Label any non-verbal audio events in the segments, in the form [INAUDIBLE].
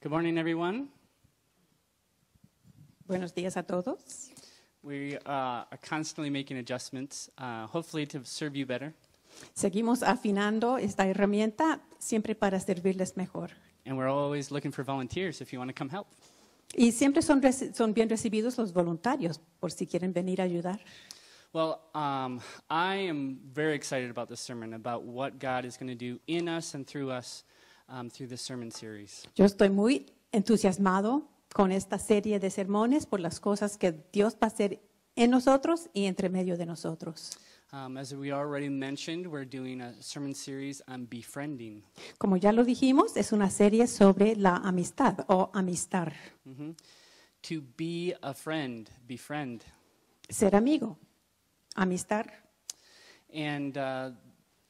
Good morning, everyone. Buenos días a todos. We uh, are constantly making adjustments, uh, hopefully to serve you better. Seguimos afinando esta herramienta siempre para servirles mejor. And we're always looking for volunteers if you want to come help. Y siempre son, son bien recibidos los voluntarios por si quieren venir a ayudar. Well, um, I am very excited about this sermon, about what God is going to do in us and through us um, through this sermon series. Yo estoy muy entusiasmado con esta serie de sermones por las cosas que Dios va a hacer en nosotros y entre medio de nosotros. Um, as we already mentioned, we're doing a sermon series on befriending. Como ya lo dijimos, es una serie sobre la amistad o amistar. Mhm. To be a friend, befriend. Ser amigo, amistar. And uh,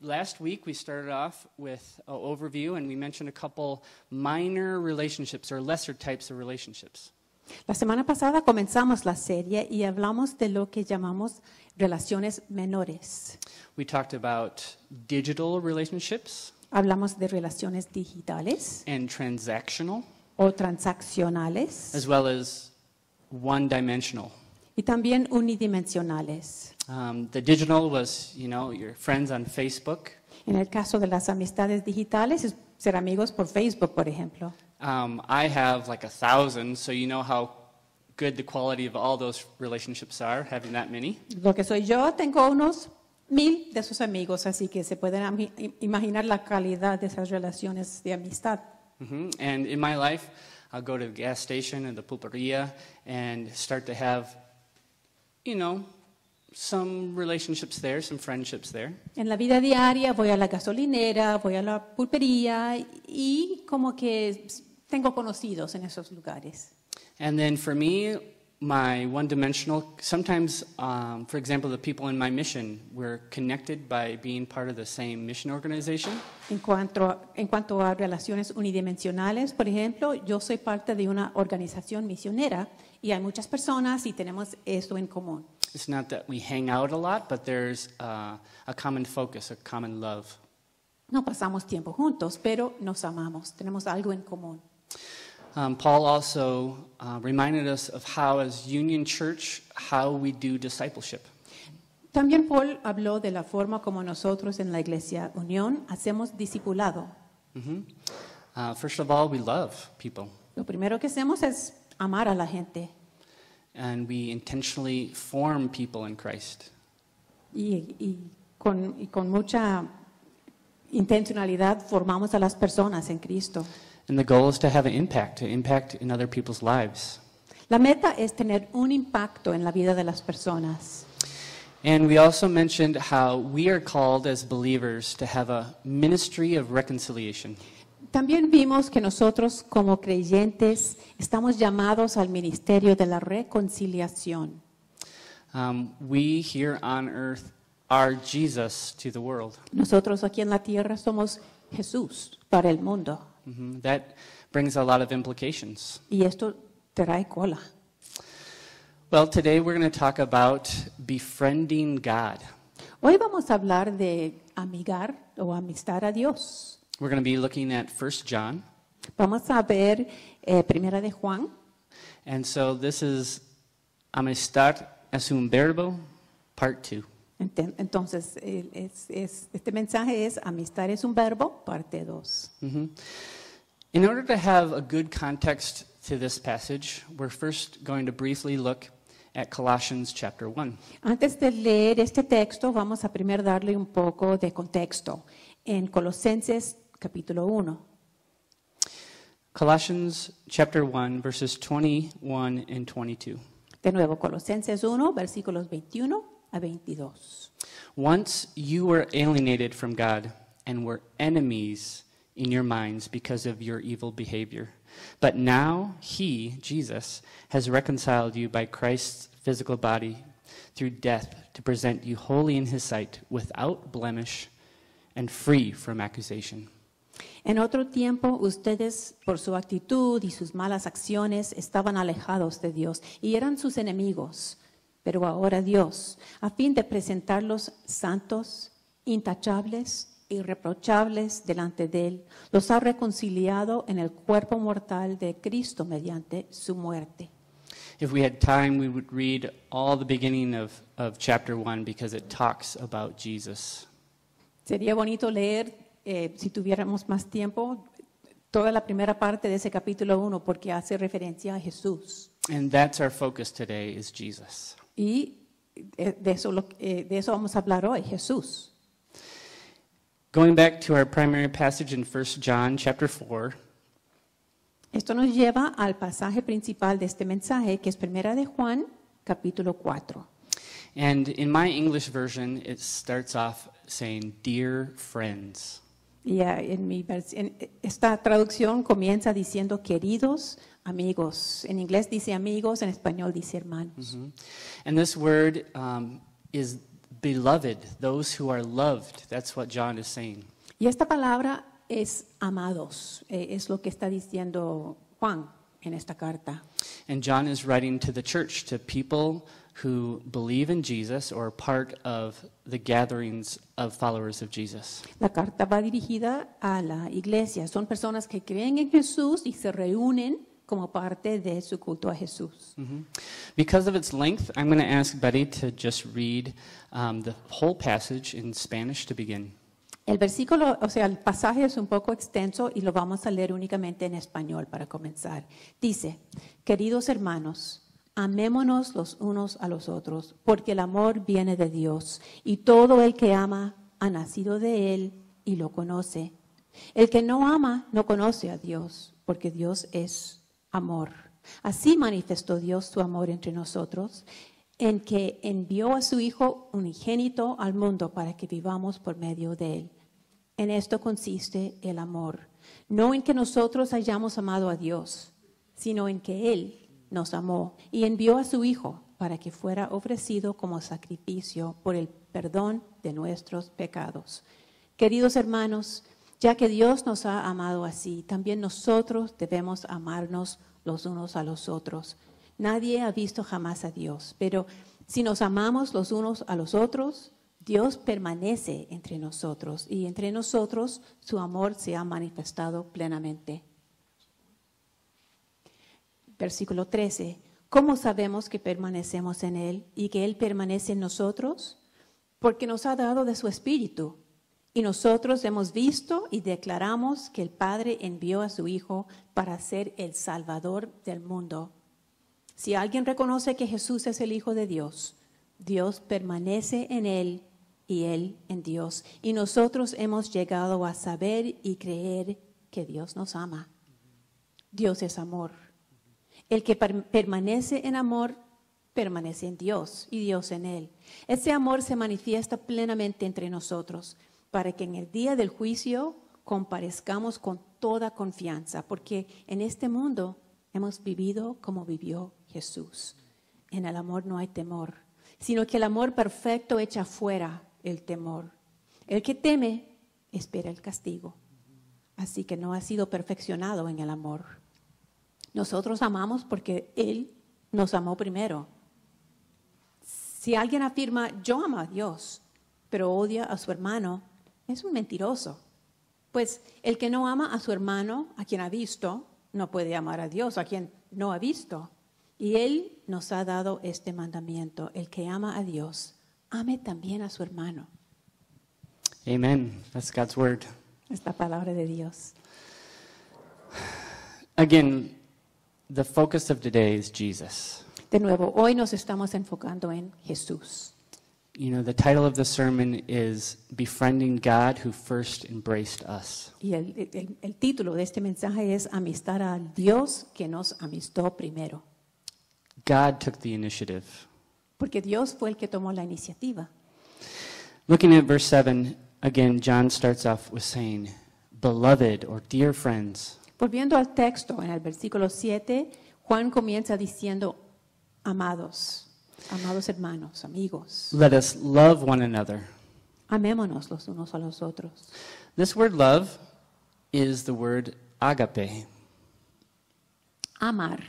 last week we started off with an overview and we mentioned a couple minor relationships or lesser types of relationships. La semana pasada comenzamos la serie y hablamos de lo que llamamos relaciones menores. We talked about digital relationships Hablamos de relaciones digitales and transactional o transaccionales, as well as one dimensional y también unidimensionales. Um, the digital was, you know, your friends on Facebook. En el caso de las amistades digitales, es ser amigos por Facebook, por ejemplo. Um, I have like a thousand, so you know how good the quality of all those relationships are, having that many. Lo que soy yo, tengo unos mil de sus amigos, así que se pueden imaginar la calidad de esas relaciones de amistad. Mm -hmm. And in my life, I'll go to the gas station and the pulpería and start to have you know, some relationships there, some friendships there. En la vida diaria voy a la gasolinera, voy a la pulpería y como que tengo conocidos en esos lugares. And then for me, my one-dimensional. Sometimes, um, for example, the people in my mission were connected by being part of the same mission organization. En en cuanto a relaciones unidimensionales, por ejemplo, yo soy parte de una organización misionera. Y hay muchas personas y tenemos esto en común. No pasamos tiempo juntos, pero nos amamos. Tenemos algo en común. Um, Paul also uh, reminded us of how, as Union Church, how we do discipleship. También Paul habló de la forma como nosotros en la Iglesia Unión hacemos discipulado. Mm-hmm. Uh, first of all, we love people. Lo primero que hacemos es amar a la gente. And we intentionally form people in Christ. Y, y, con, y con mucha intencionalidad formamos a las personas en Cristo. And the goal is to have an impact, to impact in other people's lives. La meta es tener un impacto en la vida de las personas. And we also mentioned how we are called as believers to have a ministry of reconciliation. También vimos que nosotros como creyentes estamos llamados al ministerio de la reconciliación. Um, we here on earth are Jesus to the world. Nosotros aquí en la tierra somos Jesús para el mundo. Mm-hmm. Y esto trae cola. Hoy vamos a hablar de amigar o amistar a Dios. We're going to be looking at 1 John. Vamos a ver eh, Primera de Juan. And so this is Amistad es un verbo, part 2. Entonces, es, es, este mensaje es Amistad es un verbo, parte 2. Mm -hmm. In order to have a good context to this passage, we're first going to briefly look at Colossians chapter 1. Antes de leer este texto, vamos a primero darle un poco de contexto en Colosenses capítulo 1. Colossians chapter 1 verses 21 and 22. De nuevo Colosenses 1 versículos 21 a 22. Once you were alienated from God and were enemies in your minds because of your evil behavior. But now he, Jesus, has reconciled you by Christ's physical body through death to present you wholly in his sight without blemish and free from accusation. En otro tiempo ustedes, por su actitud y sus malas acciones, estaban alejados de Dios y eran sus enemigos. Pero ahora Dios, a fin de presentarlos santos, intachables, irreprochables delante de Él, los ha reconciliado en el cuerpo mortal de Cristo mediante su muerte. If we had time, we would read all the beginning of, of chapter 1 because it talks about Jesus. Sería bonito leer eh, si tuviéramos más tiempo, toda la primera parte de ese capítulo 1 porque hace referencia a Jesús. And that's our focus today is Jesus. Y eh, de eso, eh, de eso vamos a hablar hoy, Jesús. Going back to our primary passage in 1 John chapter 4. Esto nos lleva al pasaje principal de este mensaje que es Primera de Juan capítulo 4. And in my English version it starts off saying dear friends. Ya, en mi en esta traducción comienza diciendo queridos amigos. En inglés dice amigos, en español dice hermanos. Mm -hmm. And this word um, is beloved, those who are loved. That's what John is saying. Y esta palabra es amados, eh, es lo que está diciendo Juan en esta carta. And John is writing to the church, to people believe La carta va dirigida a la iglesia. Son personas que creen en Jesús y se reúnen como parte de su culto a Jesús. Mm-hmm. Because of its length, I'm going to ask Betty to just read um, the whole passage in Spanish to begin. El versículo, o sea, el pasaje es un poco extenso y lo vamos a leer únicamente en español para comenzar. Dice, queridos hermanos, Amémonos los unos a los otros, porque el amor viene de Dios y todo el que ama ha nacido de Él y lo conoce. El que no ama no conoce a Dios, porque Dios es amor. Así manifestó Dios su amor entre nosotros, en que envió a su Hijo unigénito al mundo para que vivamos por medio de Él. En esto consiste el amor, no en que nosotros hayamos amado a Dios, sino en que Él nos amó y envió a su Hijo para que fuera ofrecido como sacrificio por el perdón de nuestros pecados. Queridos hermanos, ya que Dios nos ha amado así, también nosotros debemos amarnos los unos a los otros. Nadie ha visto jamás a Dios, pero si nos amamos los unos a los otros, Dios permanece entre nosotros y entre nosotros su amor se ha manifestado plenamente versículo 13. ¿Cómo sabemos que permanecemos en Él y que Él permanece en nosotros? Porque nos ha dado de su Espíritu. Y nosotros hemos visto y declaramos que el Padre envió a su Hijo para ser el Salvador del mundo. Si alguien reconoce que Jesús es el Hijo de Dios, Dios permanece en Él y Él en Dios. Y nosotros hemos llegado a saber y creer que Dios nos ama. Dios es amor. El que permanece en amor, permanece en Dios y Dios en él. Ese amor se manifiesta plenamente entre nosotros para que en el día del juicio comparezcamos con toda confianza, porque en este mundo hemos vivido como vivió Jesús. En el amor no hay temor, sino que el amor perfecto echa fuera el temor. El que teme espera el castigo, así que no ha sido perfeccionado en el amor. Nosotros amamos porque Él nos amó primero. Si alguien afirma, yo amo a Dios, pero odia a su hermano, es un mentiroso. Pues el que no ama a su hermano, a quien ha visto, no puede amar a Dios, a quien no ha visto. Y Él nos ha dado este mandamiento. El que ama a Dios, ame también a su hermano. Amen. That's word. Es la palabra de Dios. Again, The focus of today is Jesus. De nuevo, hoy nos estamos enfocando en Jesús. You know, the title of the sermon is Befriending God Who First Embraced Us. Y el, el, el título de este mensaje es Amistar a Dios que nos amistó primero. God took the initiative. Porque Dios fue el que tomó la iniciativa. Looking at verse 7, again, John starts off with saying, Beloved or dear friends. Volviendo al texto, en el versículo 7, Juan comienza diciendo, amados, amados hermanos, amigos. Let us love one another. Amémonos los unos a los otros. This word love is the word agape. Amar.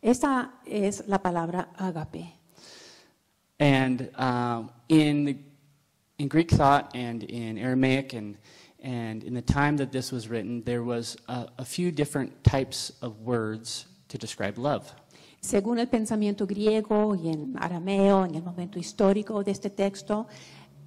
Esta es la palabra agape. And uh, in, in Greek thought and in Aramaic and And in the time that this was written, there was a, a few different types of words to describe love. Según el pensamiento griego y en arameo, en el momento histórico de este texto,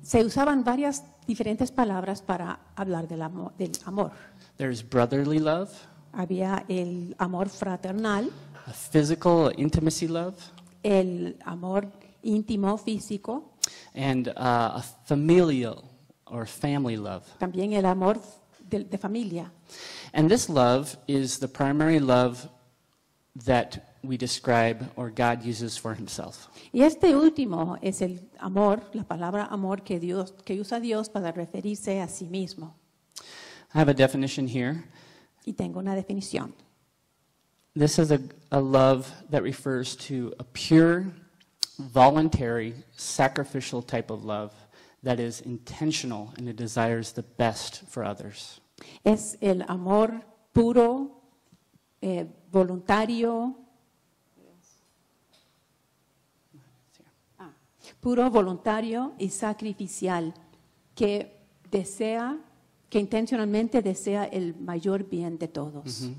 se usaban varias diferentes palabras para hablar del, amor. Del amor. There's brotherly love. Había el amor fraternal. A physical intimacy love. El amor íntimo, físico. And uh, a familial or family love. También el amor de, de familia. And this love is the primary love that we describe or God uses for himself. Y este último es el amor, la palabra amor que Dios que usa Dios para referirse a sí mismo. I have a definition here. Y tengo una definición. This is a, a love that refers to a pure, voluntary, sacrificial type of love that is intentional and it desires the best for others. Es el amor puro, eh, voluntario, puro, voluntario y sacrificial que desea, que intencionalmente desea el mayor bien de todos. Mm -hmm.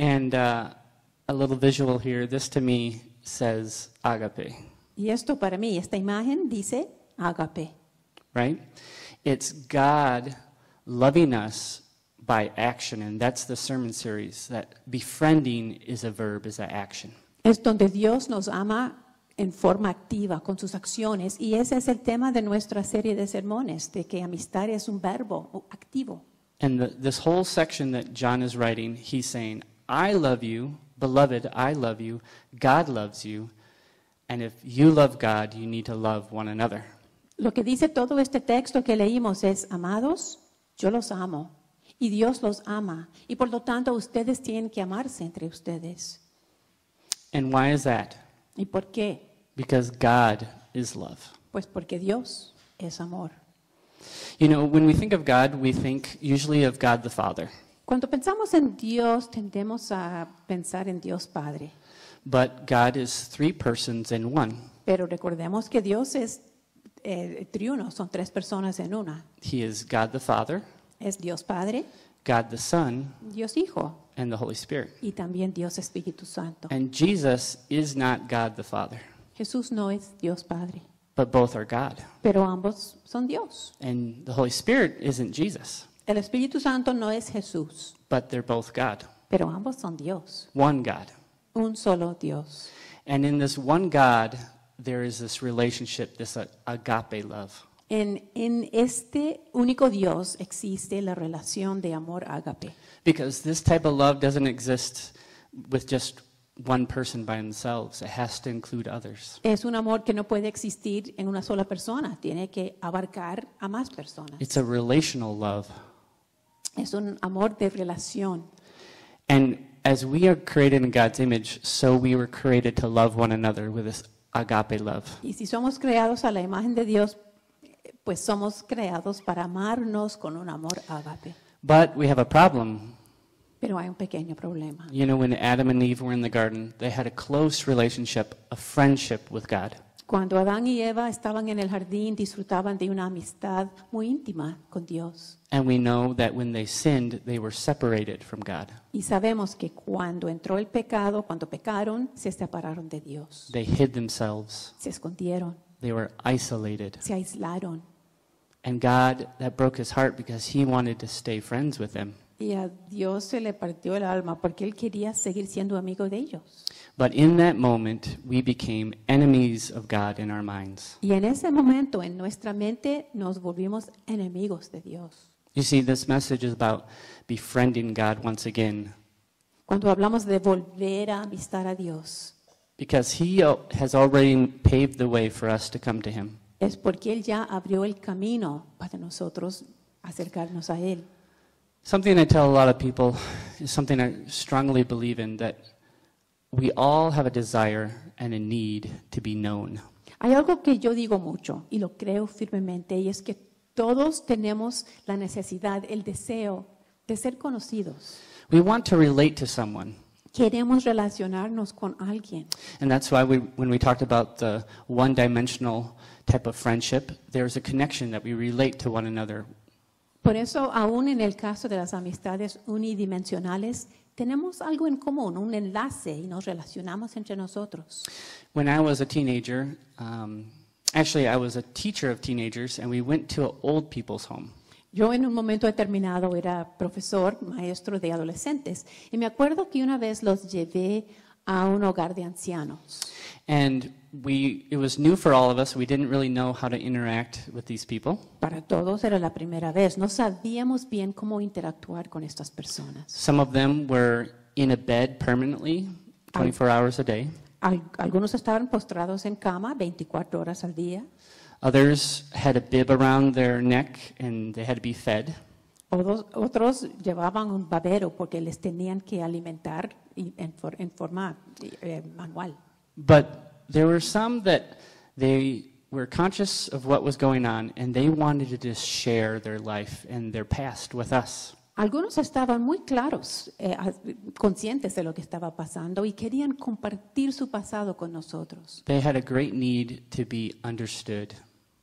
And uh, a little visual here, this to me says agape. Y esto para mí, esta imagen dice agape. Right? It's God loving us by action, and that's the sermon series that befriending is a verb, is an action. Es donde Dios nos ama en forma activa con sus acciones y ese es el tema de nuestra serie de sermones, de que amistad es un verbo activo. And the, this whole section that John is writing, he's saying, I love you, beloved, I love you, God loves you, and if you love God, you need to love one another. Lo que dice todo este texto que leímos es, amados, yo los amo y Dios los ama y por lo tanto ustedes tienen que amarse entre ustedes. ¿Y por qué? Pues porque Dios es amor. Cuando pensamos en Dios, tendemos a pensar en Dios Padre. Pero recordemos que Dios es eh, triuno, son tres personas en una. He is God the Father, Es Dios Padre, God the Son, Dios Hijo and the Holy Spirit. y también Dios Espíritu Santo. And Jesus is not God the Father, Jesús no es Dios Padre, but both are God. pero ambos son Dios. And the Holy Spirit isn't Jesus, El Espíritu Santo no es Jesús, but they're both God. pero ambos son Dios, One God. un solo Dios. And in this one God, there is this relationship, this uh, agape love. En, en este único Dios existe la relación de amor agape. Because this type of love doesn't exist with just one person by themselves. It has to include others. Es un amor que no puede existir en una sola persona. Tiene que abarcar a más personas. It's a relational love. Es un amor de relación. And as we are created in God's image, so we were created to love one another with this agape love. Y si somos creados a la imagen de Dios, pues somos creados para amarnos con un amor agape. But we have a problem. Pero hay un pequeño problema. You know, when Adam and Eve were in the garden, they had a close relationship, a friendship with God. Cuando Adán y Eva estaban en el jardín, disfrutaban de una amistad muy íntima con Dios. And we know that when they sinned, they were separated from God. Y sabemos que cuando entró el pecado, cuando pecaron, se separaron de Dios. They hid themselves. Se escondieron. They were isolated. Se aislaron. And God, that broke his heart because he wanted to stay friends with them. Y a Dios se le partió el alma porque él quería seguir siendo amigo de ellos. But in that moment, we became enemies of God in our minds. Y en ese momento, en nuestra mente, nos volvimos enemigos de Dios. You see, this message is about befriending God once again. Cuando hablamos de volver a amistar a Dios, Because He uh, has already paved the way for us to come to Him. es porque Él ya abrió el camino para nosotros acercarnos a Él. Something I tell a lot of people is something I strongly believe in that we all have a desire and a need to be known. Hay algo que yo digo mucho y lo creo firmemente y es que todos tenemos la necesidad, el deseo de ser conocidos. We want to relate to someone. Queremos relacionarnos con alguien. And that's why we, when we talked about the one dimensional type of friendship, there's a connection that we relate to one another. Por eso, aún en el caso de las amistades unidimensionales, tenemos algo en común, un enlace y nos relacionamos entre nosotros. When I was a teenager, um, actually I was a teacher of teenagers and we went to an old people's home. Yo en un momento determinado era profesor, maestro de adolescentes y me acuerdo que una vez los llevé a un hogar de ancianos. we, it was new for all of us. We didn't really know how to interact with these people. Para todos era la primera vez. No sabíamos bien cómo interactuar con estas personas. Some of them were in a bed permanently, 24 hours a day. algunos estaban postrados en cama 24 horas al día. Others had a bib around their neck and they had to be fed. Otros, otros llevaban un babero porque les tenían que alimentar y forma eh, manual. But there were some that they were conscious of what was going on and they wanted to just share their life and their past with us. Algunos estaban muy claros, eh, conscientes de lo que estaba pasando y querían compartir su pasado con nosotros. They had a great need to be understood.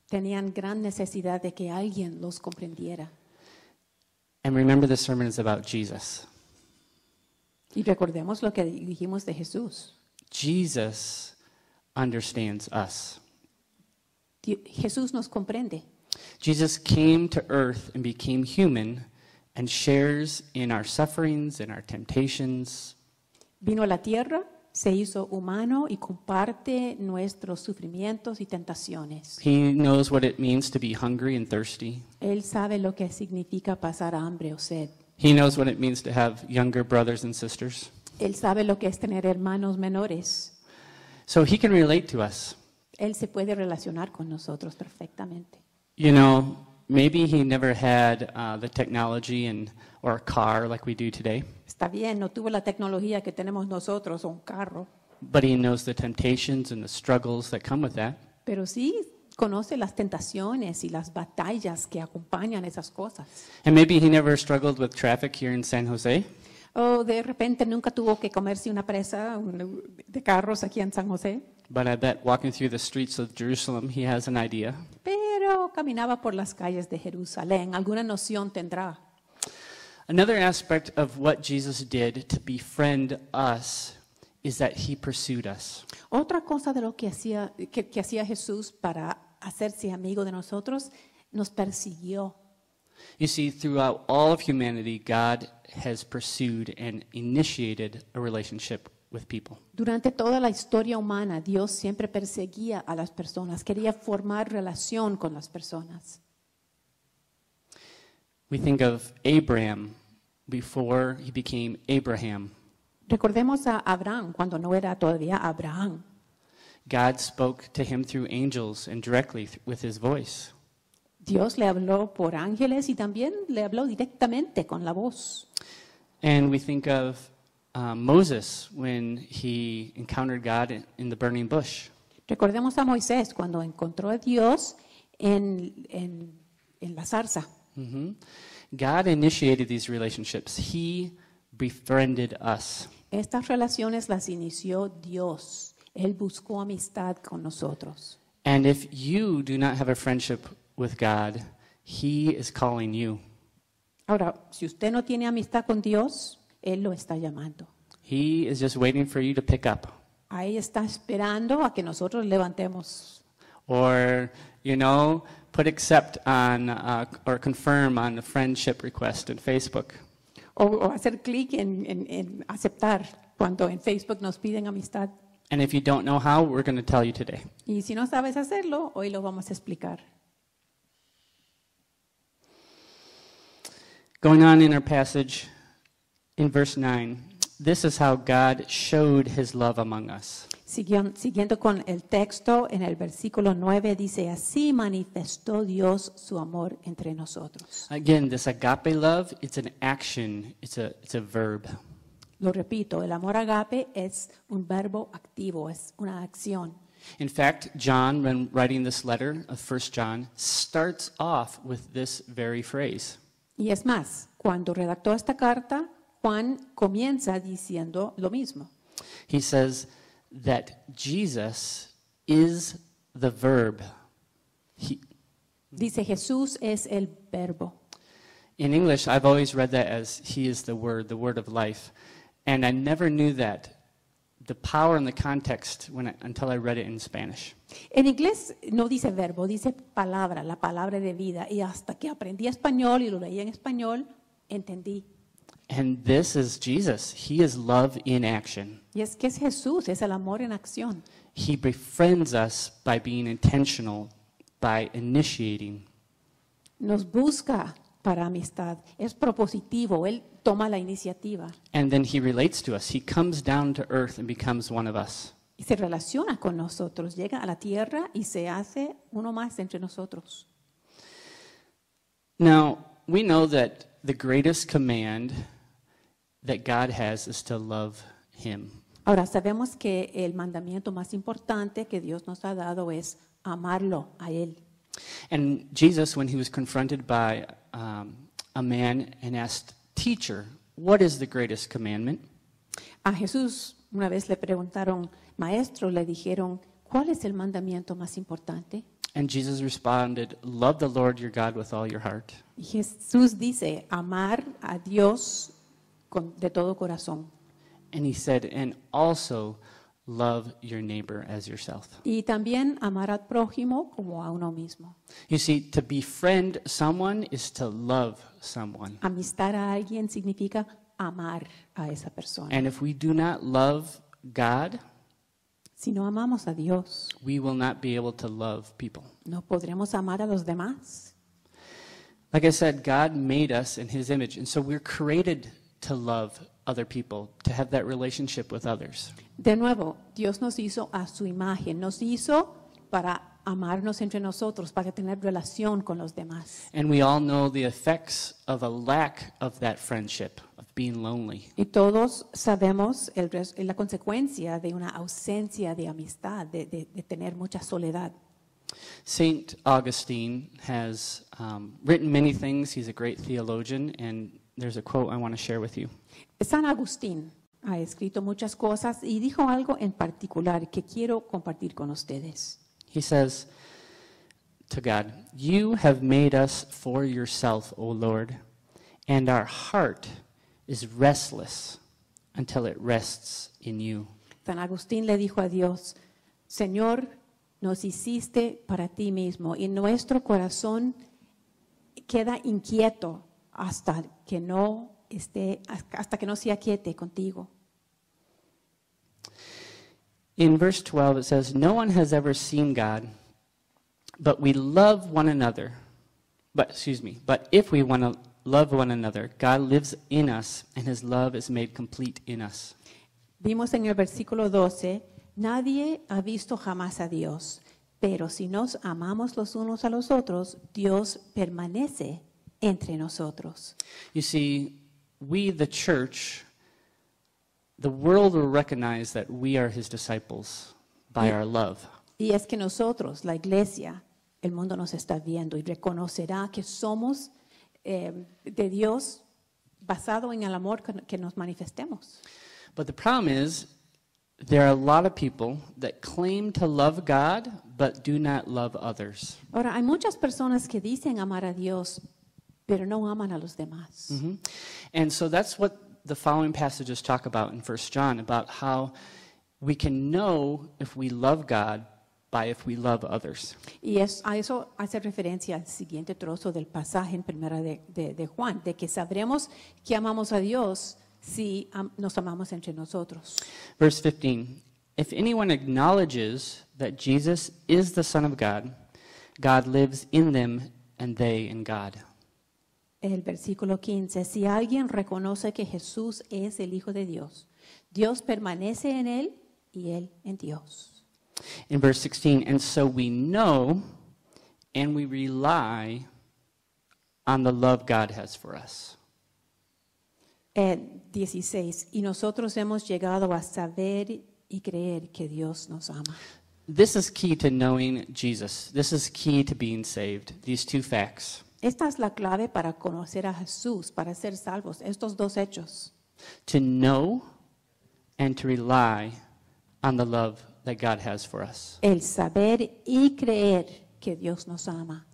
Tenían gran necesidad de que alguien los comprendiera. And remember the sermon is about Jesus. Y recordemos lo que dijimos de Jesús. Jesus understands us. Jesús nos comprende. Jesus came to earth and became human and shares in our sufferings and our temptations. Vino a la tierra, se hizo humano y comparte nuestros sufrimientos y tentaciones. He knows what it means to be hungry and thirsty. Él sabe lo que significa pasar hambre o sed. He knows what it means to have younger brothers and sisters. Él sabe lo que es tener hermanos menores. So he can relate to us. Él se puede relacionar con nosotros perfectamente. You know, maybe he never had uh, the technology and or a car like we do today. Está bien, no tuvo la tecnología que tenemos nosotros o un carro. But he knows the temptations and the struggles that come with that. Pero sí conoce las tentaciones y las batallas que acompañan esas cosas. And maybe he never struggled with traffic here in San Jose. o de repente nunca tuvo que comerse una presa de carros aquí en San José. But I bet walking through the streets of Jerusalem, he has an idea. Pero caminaba por las calles de Jerusalén, alguna noción tendrá. Another aspect of what Jesus did to befriend us is that he pursued us. Otra cosa de lo que hacía que, que hacía Jesús para hacerse amigo de nosotros, nos persiguió. You see, throughout all of humanity, God has pursued and initiated a relationship with people. Durante toda la historia humana, Dios siempre perseguía a las personas, quería formar relación con las personas. We think of Abraham before he became Abraham. Recordemos a Abraham cuando no era todavía Abraham. God spoke to him through angels and directly with his voice. Dios le habló por ángeles y también le habló directamente con la voz. Y uh, Recordemos a Moisés cuando encontró a Dios en, en, en la zarza. Mm-hmm. God initiated these relationships. He befriended us. Estas relaciones las inició Dios. Él buscó amistad con nosotros. And if you do not have a friendship with God, He is calling you. Ahora, si usted no tiene amistad con Dios, Él lo está llamando. He is just waiting for you to pick up. Ahí está esperando a que nosotros levantemos. Or, you know, put accept on uh, or confirm on the friendship request in Facebook. O, hacer clic en, en, en aceptar cuando en Facebook nos piden amistad. And if you don't know how, we're going to tell you today. Y si no sabes hacerlo, hoy lo vamos a explicar. Going on in our passage in verse 9, this is how God showed his love among us. Siguiendo con el texto, en el versículo 9 dice, así manifestó Dios su amor entre nosotros. Again, this agape love, it's an action, it's a, it's a verb. Lo repito, el amor agape es un verbo activo, es una acción. In fact, John, when writing this letter of 1 John, starts off with this very phrase. Y es más, cuando redactó esta carta, Juan comienza diciendo lo mismo. He says that Jesus is the verb. He... Dice Jesús es el verbo. In English, I've always read that as he is the word, the word of life, and I never knew that the power and the context when I, until I read it in Spanish. En inglés no dice verbo, dice palabra, la palabra de vida. Y hasta que aprendí español y lo leí en español, entendí. And this is Jesus. He is love in action. Y es que es Jesús, es el amor en acción. He befriends us by being intentional, by initiating. Nos busca para amistad. Es propositivo, él toma la iniciativa. Y se relaciona con nosotros, llega a la tierra y se hace uno más entre nosotros. Now, we know that the greatest command that God has is to love him. Ahora sabemos que el mandamiento más importante que Dios nos ha dado es amarlo a él. And Jesus, when he was confronted by um, a man and asked, Teacher, what is the greatest commandment? A Jesús una vez le preguntaron, Maestro, le dijeron, ¿cuál es el mandamiento más importante? And Jesus responded, Love the Lord your God with all your heart. Jesús dice, amar a Dios con, de todo corazón. And he said, And also Love your neighbor as yourself. Y también amar al prójimo como a uno mismo. You see, to befriend someone is to love someone. Amistar a alguien significa amar a esa persona. And if we do not love God, si no amamos a Dios, we will not be able to love people. No podremos amar a los demás. Like I said, God made us in his image, and so we're created to love other people, to have that relationship with others. De nuevo, Dios nos hizo a su imagen, nos hizo para amarnos entre nosotros, para tener relación con los demás. And we all know the effects of a lack of that friendship, of being lonely. Y todos sabemos el la consecuencia de una ausencia de amistad, de, de- de tener mucha soledad. St. Augustine has um, written many things. He's a great theologian, and there's a quote I want to share with you. San Agustín ha escrito muchas cosas y dijo algo en particular que quiero compartir con ustedes. He says to God, You have made us for yourself, O Lord, and our heart is restless until it rests in you. San Agustín le dijo a Dios, Señor, nos hiciste para ti mismo y nuestro corazón queda inquieto hasta que no esté, hasta que no se aquiete contigo. In verse 12 it says, No one has ever seen God, but we love one another. But, excuse me, but if we want to love one another, God lives in us and his love is made complete in us. Vimos en el versículo 12, nadie ha visto jamás a Dios, pero si nos amamos los unos a los otros, Dios permanece entre nosotros. You see, we, the church, the world will recognize that we are his disciples by y, our love. Y es que nosotros, la iglesia, el mundo nos está viendo y reconocerá que somos eh, de Dios basado en el amor que nos manifestemos. But the problem is, there are a lot of people that claim to love God but do not love others. Ahora hay muchas personas que dicen amar a Dios pero no aman a los demás. Mm -hmm. And so that's what the following passages talk about in 1 John about how we can know if we love God by if we love others. Y es, a eso hace referencia al siguiente trozo del pasaje en primera de, de, de Juan, de que sabremos que amamos a Dios si am, nos amamos entre nosotros. Verse 15. If anyone acknowledges that Jesus is the Son of God, God lives in them and they in God el versículo 15, si alguien reconoce que Jesús es el Hijo de Dios, Dios permanece en él y él en Dios. In verse 16, and so we know and we rely on the love God has for us. En 16, y nosotros hemos llegado a saber y creer que Dios nos ama. This is key to knowing Jesus. This is key to being saved. These two facts. Esta es la clave para conocer a Jesús, para ser salvos, estos dos hechos. To know and to rely on the love that God has for us. El saber y creer que Dios nos ama.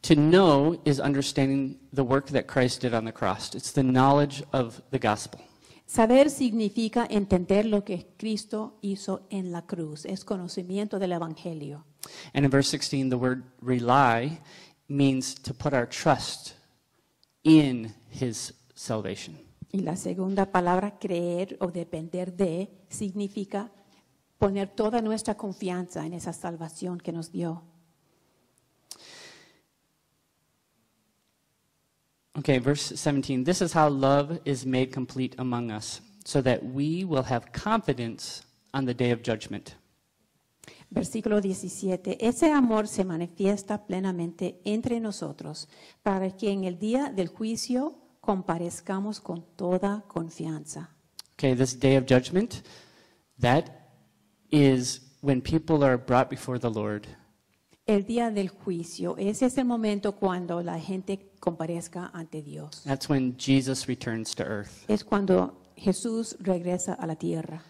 To know is understanding the work that Christ did on the cross. It's the knowledge of the gospel. Saber significa entender lo que Cristo hizo en la cruz. Es conocimiento del evangelio. And in verse 16 the word rely means to put our trust in his salvation. Y la segunda palabra creer o depender de significa poner toda nuestra confianza en esa salvación que nos dio. Okay, verse 17. This is how love is made complete among us, so that we will have confidence on the day of judgment. versículo 17, ese amor se manifiesta plenamente entre nosotros para que en el día del juicio comparezcamos con toda confianza. Okay, this day of judgment, that is when people are brought before the Lord. El día del juicio, ese es el momento cuando la gente comparezca ante Dios. That's when Jesus returns to earth. Es cuando Jesús regresa a la tierra.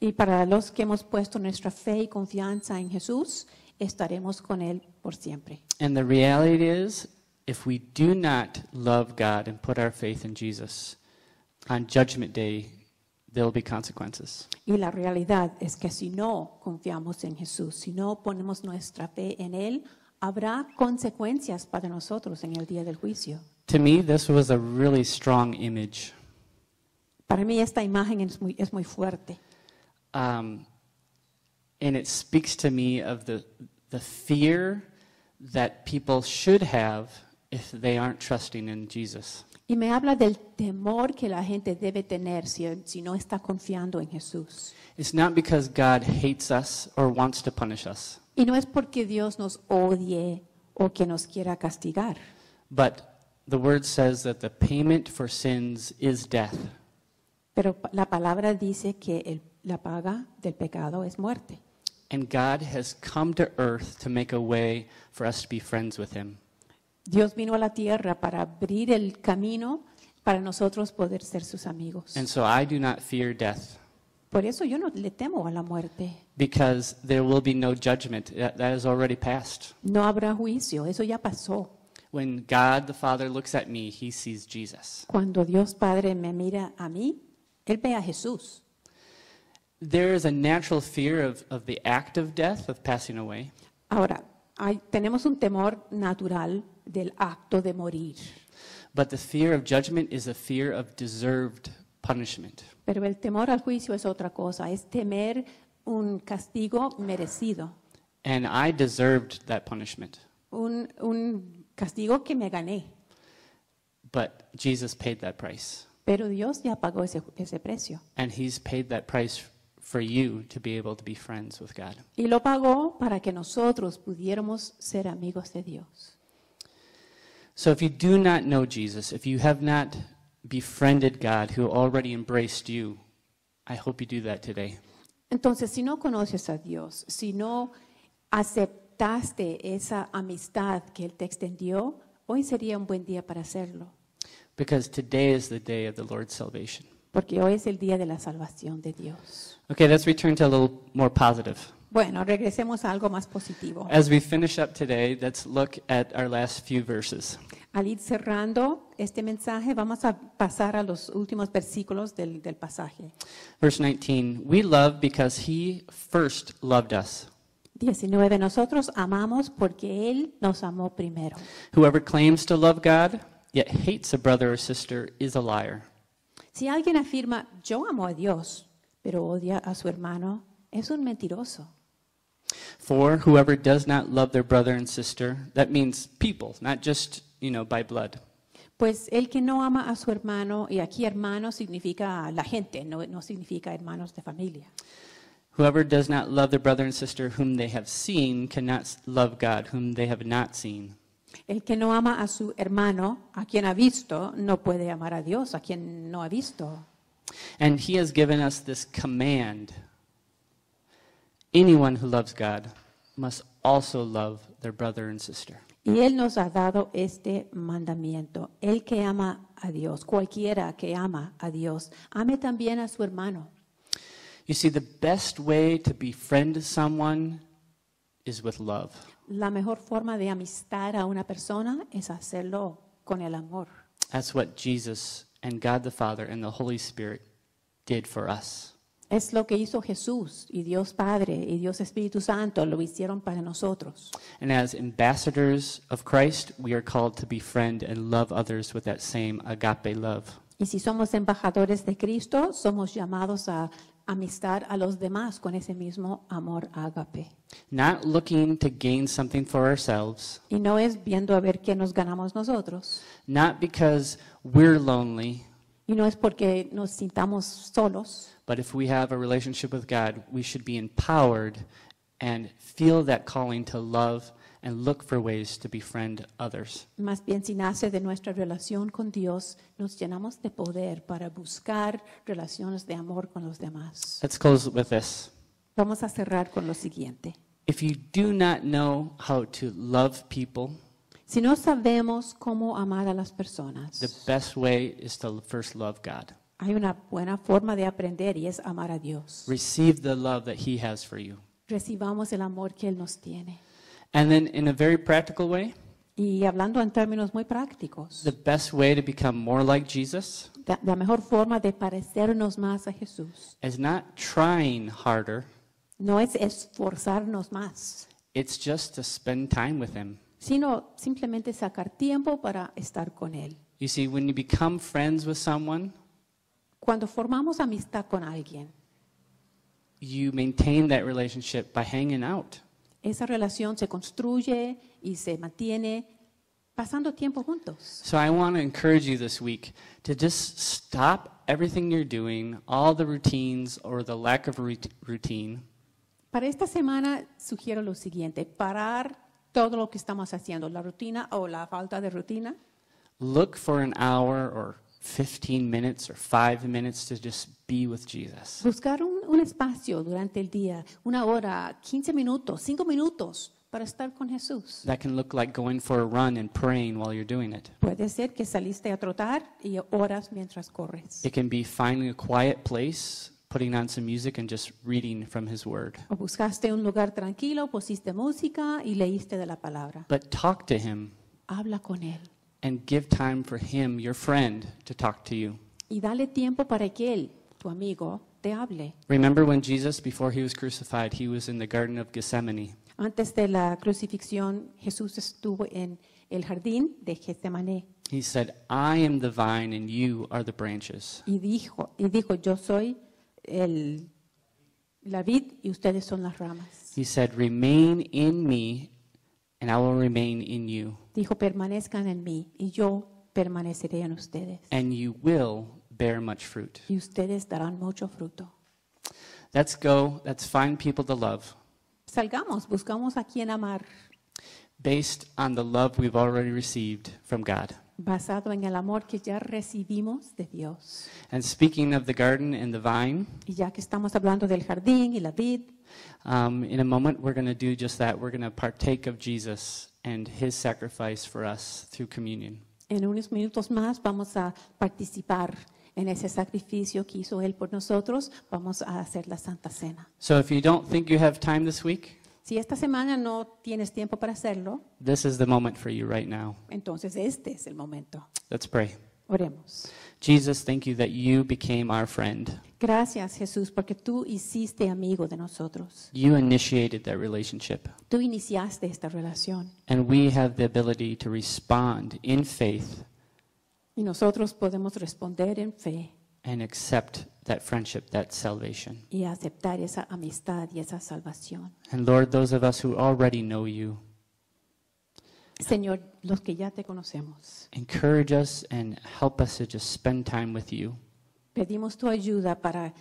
Y para los que hemos puesto nuestra fe y confianza en Jesús, estaremos con él por siempre. if we do not love God and put our faith in Jesus, on judgment day there will be consequences. Y la realidad es que si no confiamos en Jesús, si no ponemos nuestra fe en él, habrá consecuencias para nosotros en el día del juicio. To me, this was a really strong image. Para mí esta imagen es muy, es muy fuerte. Um, and it speaks to me of the, the fear that people should have if they aren't trusting in Jesus. Y me habla del temor que la gente debe tener si, si no está confiando en Jesús. It's not because God hates us or wants to punish us, Y no es porque Dios nos odie o que nos quiera castigar, but the word says that the payment for sins is death. Pero la palabra dice que el, la paga del pecado es muerte. And God has come to earth to make a way for us to be friends with him. Dios vino a la tierra para abrir el camino para nosotros poder ser sus amigos. And so I do not fear death. Por eso yo no le temo a la muerte. Because there will be no judgment. That, has already passed. No habrá juicio, eso ya pasó. When God the Father looks at me, he sees Jesus. Cuando Dios Padre me mira a mí, él ve a Jesús. There is a natural fear of, of the act of death, of passing away. Ahora, hay, tenemos un temor natural del acto de morir. But the fear of judgment is a fear of deserved punishment. Pero el temor al juicio es otra cosa, es temer un castigo merecido. And I deserved that punishment. Un, un Castigo que me gané. But Jesus paid that price. Pero Dios ya pagó ese, ese precio. And he's paid that price for you to be able to be friends with God. Y lo pagó para que nosotros pudiéramos ser amigos de Dios. So if you do not know Jesus, if you have not befriended God who already embraced you, I hope you do that today. Entonces, si no conoces a Dios, si no aceptas aceptaste esa amistad que Él te extendió, hoy sería un buen día para hacerlo. Because today is the day of the Lord's salvation. Porque hoy es el día de la salvación de Dios. Okay, let's return to a little more positive. Bueno, regresemos a algo más positivo. As we finish up today, let's look at our last few verses. Al ir cerrando este mensaje, vamos a pasar a los últimos versículos del, del pasaje. Verse 19, we love because he first loved us. 19 Nosotros amamos porque él nos amó primero. Whoever claims to love God yet hates a brother or sister is a liar. Si alguien afirma yo amo a Dios, pero odia a su hermano, es un mentiroso. For whoever does not love their brother and sister, that means people, not just, you know, by blood. Pues el que no ama a su hermano, y aquí hermano significa la gente, no, no significa hermanos de familia. Whoever does not love their brother and sister whom they have seen cannot love God whom they have not seen. El que no ama a su hermano, a quien ha visto, no puede amar a Dios, a quien no ha visto. And he has given us this command. Anyone who loves God must also love their brother and sister. Y él nos ha dado este mandamiento. El que ama a Dios, cualquiera que ama a Dios, ame también a su hermano. You see, the best way to befriend someone is with love. La mejor forma de amistar a una persona es hacerlo con el amor. That's what Jesus and God the Father and the Holy Spirit did for us. Es lo que hizo Jesús y Dios Padre y Dios Espíritu Santo lo hicieron para nosotros. And as ambassadors of Christ, we are called to befriend and love others with that same agape love. Y si somos embajadores de Cristo, somos llamados a amistad a los demás con ese mismo amor ágape. Not looking to gain something for ourselves. Y no es viendo a ver qué nos ganamos nosotros. Not because we're lonely. Y no es porque nos sintamos solos. But if we have a relationship with God, we should be empowered and feel that calling to love and look for ways to befriend others. Más bien si nace de nuestra relación con Dios, nos llenamos de poder para buscar relaciones de amor con los demás. Let's close with this. Vamos a cerrar con lo siguiente. If you do not know how to love people, si no sabemos cómo amar a las personas, the best way is to first love God. Hay una buena forma de aprender y es amar a Dios. Receive the love that he has for you. Recibamos el amor que él nos tiene. And then in a very practical way, y hablando en términos muy prácticos, the best way to become more like Jesus la, la mejor forma de parecernos más a Jesús is not trying harder, no es esforzarnos más, it's just to spend time with him. sino simplemente sacar tiempo para estar con Él. You see, when you become friends with someone, Cuando formamos amistad con alguien, you maintain that relationship by hanging out. esa relación se construye y se mantiene pasando tiempo juntos. So I want to encourage you this week to just stop everything you're doing, all the routines or the lack of routine. Para esta semana sugiero lo siguiente, parar todo lo que estamos haciendo, la rutina o la falta de rutina. Look for an hour or 15 minutes or 5 minutes to just be with Jesus. Buscar un, un espacio durante el día, una hora, 15 minutos, 5 minutos para estar con Jesús. That can look like going for a run and praying while you're doing it. Puede ser que saliste a trotar y oras mientras corres. It can be finding a quiet place, putting on some music and just reading from his word. O buscaste un lugar tranquilo, pusiste música y leíste de la palabra. But talk to him. Habla con él and give time for him, your friend, to talk to you. Y dale tiempo para que él, tu amigo, te hable. Remember when Jesus, before he was crucified, he was in the Garden of Gethsemane. Antes de la crucifixión, Jesús estuvo en el jardín de Getsemaní. He said, "I am the vine, and you are the branches." Y dijo, y dijo, yo soy el la vid y ustedes son las ramas. He said, "Remain in me, and I will remain in you." Dijo, permanezcan en mí y yo permaneceré en ustedes. and you will bear much fruit. Y ustedes darán mucho fruto. Let's go, let's find people to love Salgamos, buscamos a quien amar, based on the love we've already received from God. basado en el amor que ya recibimos de Dios. And speaking of the garden and the vine, Y ya que estamos hablando del jardín y la vid, um, in a moment we're going to do just that. We're going to partake of Jesus and his sacrifice for us through communion. En unos minutos más vamos a participar en ese sacrificio que hizo él por nosotros. Vamos a hacer la Santa Cena. So if you don't think you have time this week, Si esta semana no tienes tiempo para hacerlo, this is the moment for you right now. entonces este es el momento. Let's pray. Oremos. Jesus, thank you that you became our friend. Gracias, Jesús, porque tú hiciste amigo de nosotros. You initiated that relationship. Tú iniciaste esta relación. And we have the ability to respond in faith. Y nosotros podemos responder en fe. And accept that friendship, that salvation. Y aceptar esa amistad y esa salvación. And Lord, those of us who already know you. Señor, los que ya te conocemos. Encourage us and help us to spend time with you. Pedimos tu ayuda para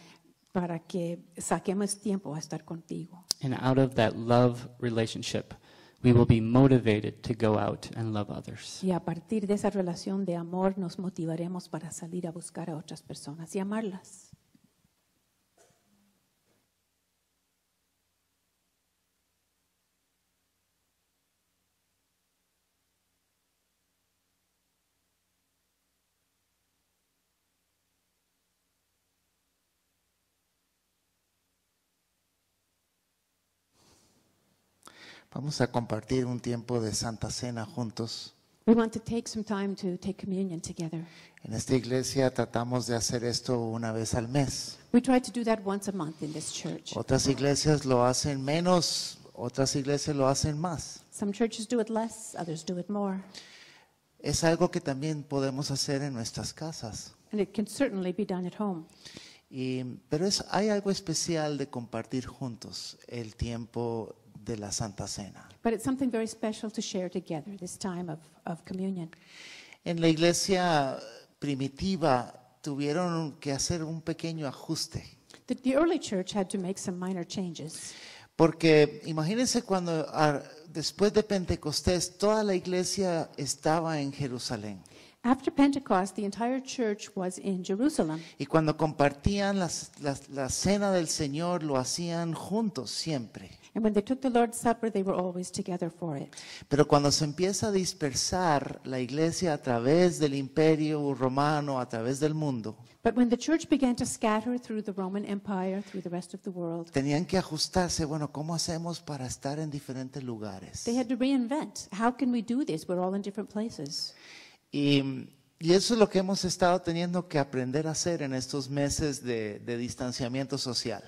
para que saquemos tiempo a estar contigo. And out of that love relationship, we will be motivated to go out and love others. Y a partir de esa relación de amor nos motivaremos para salir a buscar a otras personas y amarlas. Vamos a compartir un tiempo de Santa Cena juntos. En esta iglesia tratamos de hacer esto una vez al mes. Otras iglesias lo hacen menos, otras iglesias lo hacen más. Some churches do it less, others do it more. Es algo que también podemos hacer en nuestras casas. pero es, hay algo especial de compartir juntos el tiempo de la Santa Cena. to share together time of, communion. En la iglesia primitiva tuvieron que hacer un pequeño ajuste. Porque imagínense cuando después de Pentecostés toda la iglesia estaba en Jerusalén. Y cuando compartían la cena del Señor, lo hacían juntos siempre. Pero cuando se empieza a dispersar la iglesia a través del imperio romano, a través del mundo, tenían que ajustarse, bueno, ¿cómo hacemos para estar en diferentes lugares? Y y eso es lo que hemos estado teniendo que aprender a hacer en estos meses de, distanciamiento social.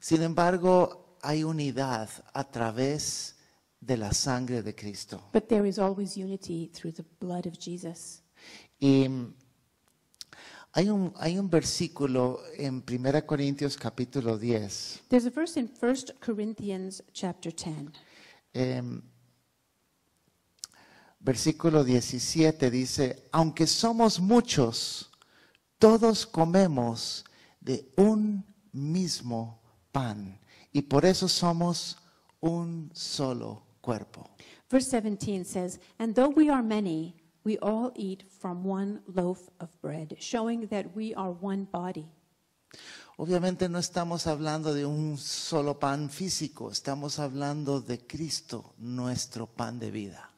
Sin embargo, hay unidad a través de la sangre de Cristo. Y hay un, hay un versículo en 1 Corintios capítulo 10. There's versículo 17 dice, aunque somos muchos, todos comemos de un mismo pan y por eso somos un solo cuerpo. Verse 17 says, and though we are many, we all eat from one loaf of bread, showing that we are one body. Obviamente no estamos hablando de un solo pan físico, estamos hablando de Cristo, nuestro pan de vida.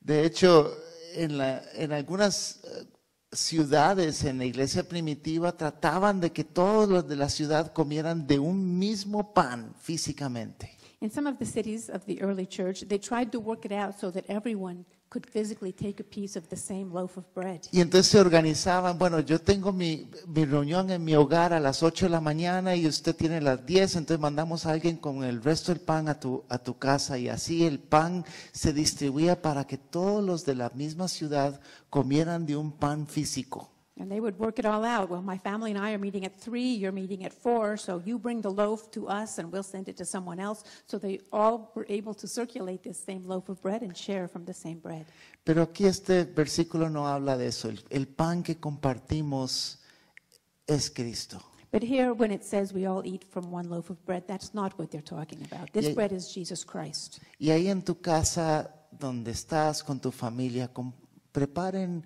De hecho, en, la, en algunas eh, ciudades en la iglesia primitiva trataban de que todos los de la ciudad comieran de un mismo pan físicamente. In some of the cities of the early church, they tried to work it out so that everyone y entonces se organizaban, bueno, yo tengo mi, reunión en mi hogar a las 8 de la mañana y usted tiene las 10, entonces mandamos a alguien con el resto del pan a tu, a tu casa y así el pan se distribuía para que todos los de la misma ciudad comieran de un pan físico. And they would work it all out. Well, my family and I are meeting at three, you're meeting at four, so you bring the loaf to us and we'll send it to someone else. So they all were able to circulate this same loaf of bread and share from the same bread. Pero aquí este versículo no habla de eso. El, el pan que compartimos es Cristo. But here, when it says we all eat from one loaf of bread, that's not what they're talking about. This y, bread is Jesus Christ. Y ahí en tu casa, donde estás con tu familia, con, preparen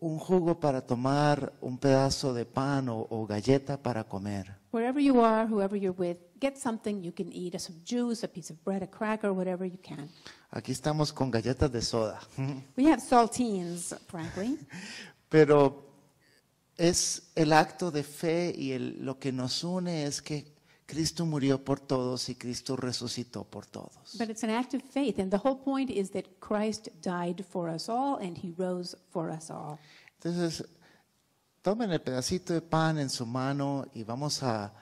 un jugo para tomar, un pedazo de pan o, o galleta para comer. Wherever you are, whoever you're with, get something you can eat, some juice, a piece of bread, a cracker, whatever you can. Aquí estamos con galletas de soda. [LAUGHS] We have saltines, frankly. [LAUGHS] Pero es el acto de fe y el, lo que nos une es que Cristo murió por todos y Cristo resucitó por todos. But it's an act of faith and the whole point is that Christ died for us all and he rose for us all. Entonces, tomen el pedacito de pan en su mano y vamos a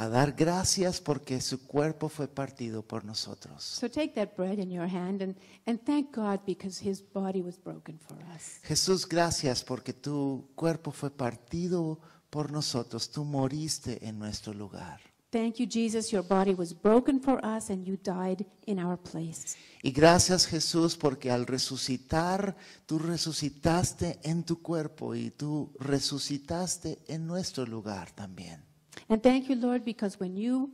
a dar gracias porque su cuerpo fue partido por nosotros. So take that bread in your hand and thank God because his body was broken for us. Jesús, gracias porque tu cuerpo fue partido por nosotros, tú moriste en nuestro lugar. Thank you, Jesus. Your body was broken for us and you died in our place. Y gracias, Jesús, porque al resucitar, tú resucitaste en tu cuerpo y tú resucitaste en nuestro lugar también. And thank you, Lord, because when you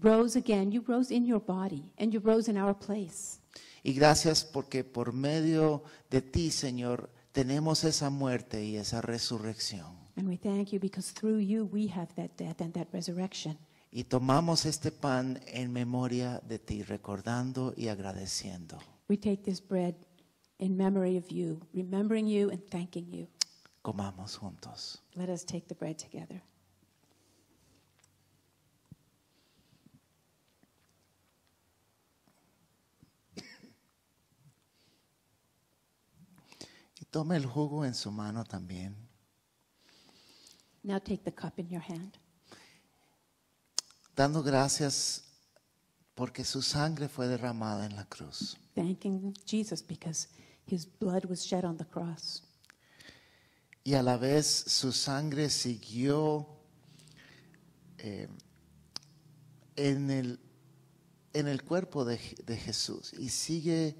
rose again, you rose in your body and you rose in our place. Y gracias porque por medio de ti, Señor, tenemos esa muerte y esa resurrección. And we thank you because through you we have that death and that resurrection. y tomamos este pan en memoria de ti, recordando y agradeciendo. We take this bread in memory of you, remembering you and thanking you. Comamos juntos. Let us take the bread together. Y tome el jugo en su mano también. Now take the cup in your hand dando gracias porque su sangre fue derramada en la cruz. Jesus Y a la vez su sangre siguió eh, en, el, en el cuerpo de, de Jesús y sigue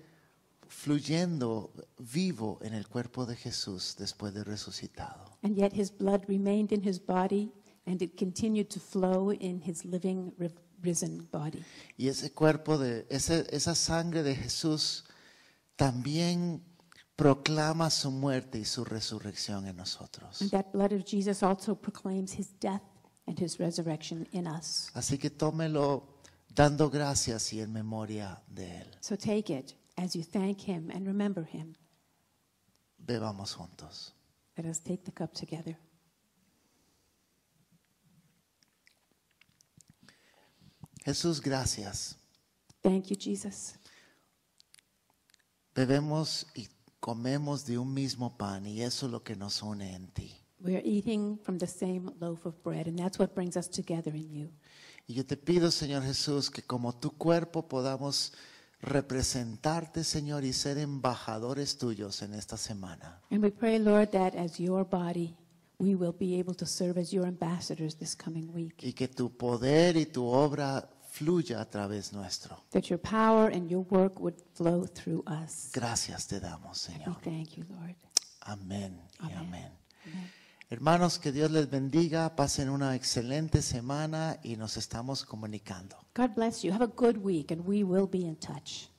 fluyendo vivo en el cuerpo de Jesús después de resucitado. And yet his blood remained in his body And it continued to flow in his living, risen body. Y ese cuerpo de ese, esa sangre de Jesús también proclama su muerte y su resurrección en nosotros. And that blood of Jesus also proclaims his death and his resurrection in us. Así que tómelo dando gracias y en memoria de él. So take it as you thank him and remember him. Bebamos juntos. Let us take the cup together. Jesús, gracias. Thank you, Jesus. Bebemos y comemos de un mismo pan y eso es lo que nos une en ti. We are eating from the same loaf of bread, and that's what brings us together in you. Y yo te pido, Señor Jesús, que como tu cuerpo podamos representarte, Señor, y ser embajadores tuyos en esta semana. And we pray, Lord, that as your body, we will be able to serve as your ambassadors this coming week. Y que tu poder y tu obra fluya a través nuestro. That your power and your work would flow through us. Gracias te damos, Señor. thank you, Lord. Amen. y amén. Hermanos, que Dios les bendiga, pasen una excelente semana y nos estamos comunicando. God bless you. Have a good week and we will be in touch.